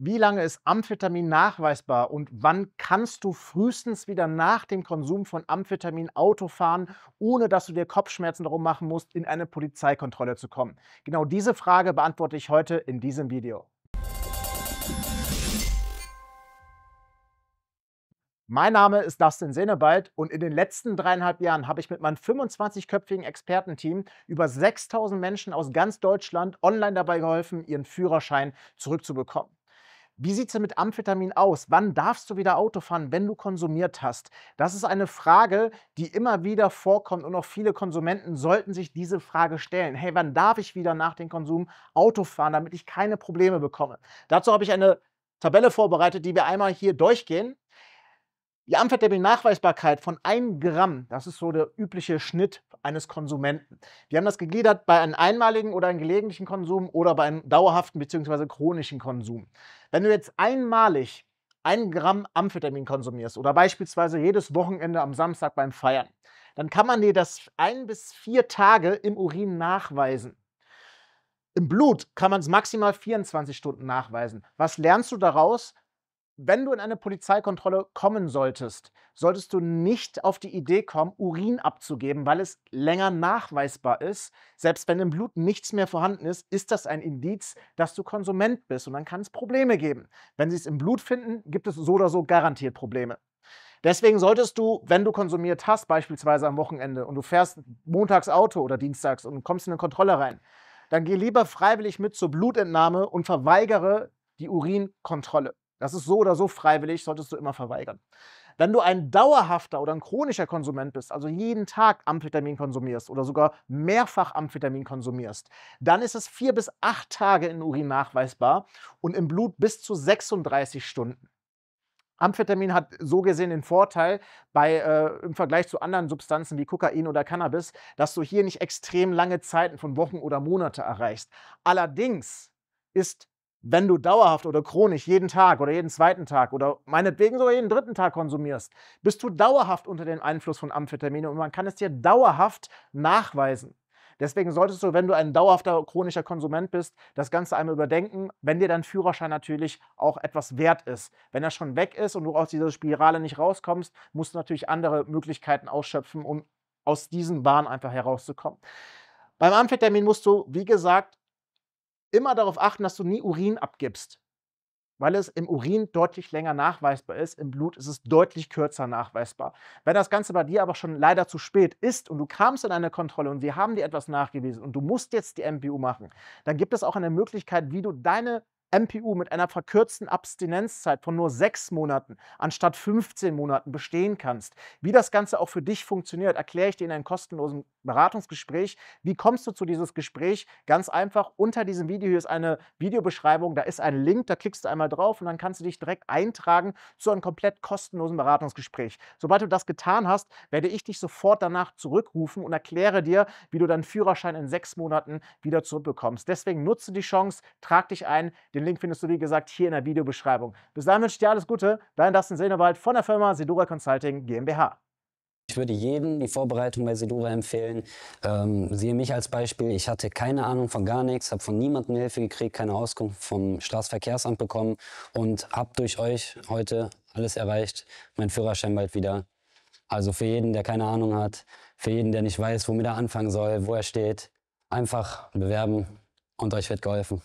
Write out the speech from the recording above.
wie lange ist Amphetamin nachweisbar und wann kannst du frühestens wieder nach dem Konsum von Amphetamin Auto fahren, ohne dass du dir Kopfschmerzen darum machen musst, in eine Polizeikontrolle zu kommen? Genau diese Frage beantworte ich heute in diesem Video. Mein Name ist Dustin Senebald und in den letzten dreieinhalb Jahren habe ich mit meinem 25-köpfigen Expertenteam über 6000 Menschen aus ganz Deutschland online dabei geholfen, ihren Führerschein zurückzubekommen. Wie sieht es mit Amphetamin aus? Wann darfst du wieder Auto fahren, wenn du konsumiert hast? Das ist eine Frage, die immer wieder vorkommt und auch viele Konsumenten sollten sich diese Frage stellen. Hey, wann darf ich wieder nach dem Konsum Auto fahren, damit ich keine Probleme bekomme? Dazu habe ich eine Tabelle vorbereitet, die wir einmal hier durchgehen. Die Amphetamin-Nachweisbarkeit von 1 Gramm, das ist so der übliche Schnitt eines Konsumenten. Wir haben das gegliedert bei einem einmaligen oder einem gelegentlichen Konsum oder bei einem dauerhaften bzw. chronischen Konsum. Wenn du jetzt einmalig ein Gramm Amphetamin konsumierst oder beispielsweise jedes Wochenende am Samstag beim Feiern, dann kann man dir das ein bis vier Tage im Urin nachweisen. Im Blut kann man es maximal 24 Stunden nachweisen. Was lernst du daraus? wenn du in eine Polizeikontrolle kommen solltest, solltest du nicht auf die Idee kommen, Urin abzugeben, weil es länger nachweisbar ist. Selbst wenn im Blut nichts mehr vorhanden ist, ist das ein Indiz, dass du Konsument bist und dann kann es Probleme geben. Wenn sie es im Blut finden, gibt es so oder so garantiert Probleme. Deswegen solltest du, wenn du konsumiert hast, beispielsweise am Wochenende und du fährst montags Auto oder dienstags und kommst in eine Kontrolle rein, dann geh lieber freiwillig mit zur Blutentnahme und verweigere die Urinkontrolle. Das ist so oder so freiwillig, solltest du immer verweigern. Wenn du ein dauerhafter oder ein chronischer Konsument bist, also jeden Tag Amphetamin konsumierst oder sogar mehrfach Amphetamin konsumierst, dann ist es vier bis acht Tage in Urin nachweisbar und im Blut bis zu 36 Stunden. Amphetamin hat so gesehen den Vorteil bei, äh, im Vergleich zu anderen Substanzen wie Kokain oder Cannabis, dass du hier nicht extrem lange Zeiten von Wochen oder Monate erreichst. Allerdings ist wenn du dauerhaft oder chronisch jeden Tag oder jeden zweiten Tag oder meinetwegen sogar jeden dritten Tag konsumierst, bist du dauerhaft unter dem Einfluss von Amphetamine und man kann es dir dauerhaft nachweisen. Deswegen solltest du, wenn du ein dauerhafter chronischer Konsument bist, das Ganze einmal überdenken, wenn dir dein Führerschein natürlich auch etwas wert ist. Wenn er schon weg ist und du aus dieser Spirale nicht rauskommst, musst du natürlich andere Möglichkeiten ausschöpfen, um aus diesen Bahnen einfach herauszukommen. Beim Amphetamin musst du, wie gesagt, immer darauf achten, dass du nie Urin abgibst, weil es im Urin deutlich länger nachweisbar ist. Im Blut ist es deutlich kürzer nachweisbar. Wenn das Ganze bei dir aber schon leider zu spät ist und du kamst in eine Kontrolle und wir haben dir etwas nachgewiesen und du musst jetzt die MPU machen, dann gibt es auch eine Möglichkeit, wie du deine MPU mit einer verkürzten Abstinenzzeit von nur sechs Monaten anstatt 15 Monaten bestehen kannst. Wie das Ganze auch für dich funktioniert, erkläre ich dir in einem kostenlosen Beratungsgespräch. Wie kommst du zu diesem Gespräch? Ganz einfach, unter diesem Video hier ist eine Videobeschreibung, da ist ein Link, da klickst du einmal drauf und dann kannst du dich direkt eintragen zu einem komplett kostenlosen Beratungsgespräch. Sobald du das getan hast, werde ich dich sofort danach zurückrufen und erkläre dir, wie du deinen Führerschein in sechs Monaten wieder zurückbekommst. Deswegen nutze die Chance, trag dich ein. Den den Link findest du, wie gesagt, hier in der Videobeschreibung. Bis dahin wünsche ich dir alles Gute. Dein Dustin Sehnewald von der Firma Sedura Consulting GmbH. Ich würde jedem die Vorbereitung bei Sedura empfehlen. Ähm, siehe mich als Beispiel. Ich hatte keine Ahnung von gar nichts, habe von niemandem Hilfe gekriegt, keine Auskunft vom Straßenverkehrsamt bekommen und habe durch euch heute alles erreicht. Mein Führerschein bald wieder. Also für jeden, der keine Ahnung hat, für jeden, der nicht weiß, womit er anfangen soll, wo er steht, einfach bewerben und euch wird geholfen.